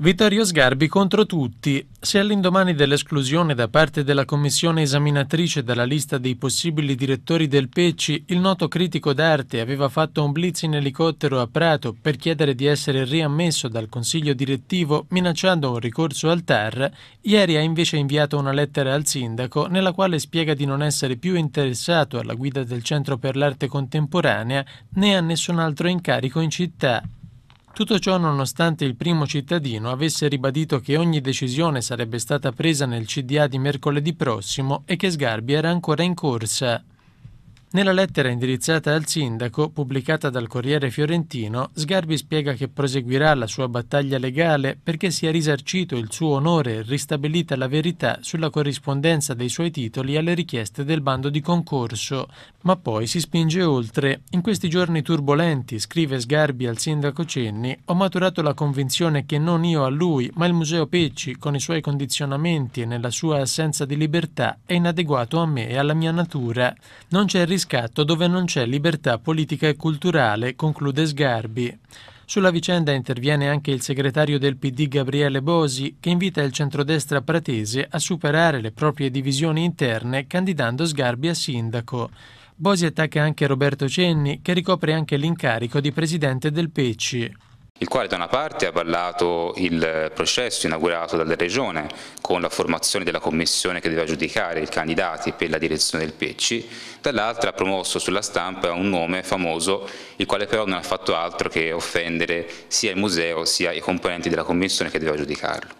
Vittorio Sgarbi contro tutti. Se all'indomani dell'esclusione da parte della commissione esaminatrice dalla lista dei possibili direttori del Pecci, il noto critico d'arte aveva fatto un blitz in elicottero a Prato per chiedere di essere riammesso dal consiglio direttivo minacciando un ricorso al TAR, ieri ha invece inviato una lettera al sindaco nella quale spiega di non essere più interessato alla guida del Centro per l'Arte Contemporanea né a nessun altro incarico in città. Tutto ciò nonostante il primo cittadino avesse ribadito che ogni decisione sarebbe stata presa nel CDA di mercoledì prossimo e che Sgarbi era ancora in corsa. Nella lettera indirizzata al sindaco, pubblicata dal Corriere Fiorentino, Sgarbi spiega che proseguirà la sua battaglia legale perché sia risarcito il suo onore e ristabilita la verità sulla corrispondenza dei suoi titoli alle richieste del bando di concorso. Ma poi si spinge oltre. In questi giorni turbolenti, scrive Sgarbi al sindaco Cenni, ho maturato la convinzione che non io a lui, ma il Museo Pecci, con i suoi condizionamenti e nella sua assenza di libertà, è inadeguato a me e alla mia natura. Non c'è rischio riscatto dove non c'è libertà politica e culturale, conclude Sgarbi. Sulla vicenda interviene anche il segretario del PD Gabriele Bosi, che invita il centrodestra pratese a superare le proprie divisioni interne candidando Sgarbi a sindaco. Bosi attacca anche Roberto Cenni, che ricopre anche l'incarico di presidente del PECI il quale da una parte ha avallato il processo inaugurato dalla Regione con la formazione della commissione che doveva giudicare i candidati per la direzione del Pecci, dall'altra ha promosso sulla stampa un nome famoso, il quale però non ha fatto altro che offendere sia il museo sia i componenti della commissione che doveva giudicarlo.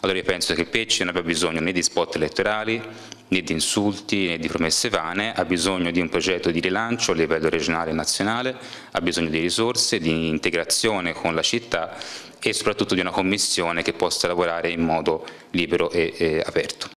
Allora io penso che il Pecci non abbia bisogno né di spot elettorali né di insulti né di promesse vane, ha bisogno di un progetto di rilancio a livello regionale e nazionale, ha bisogno di risorse, di integrazione con la città e soprattutto di una commissione che possa lavorare in modo libero e, e aperto.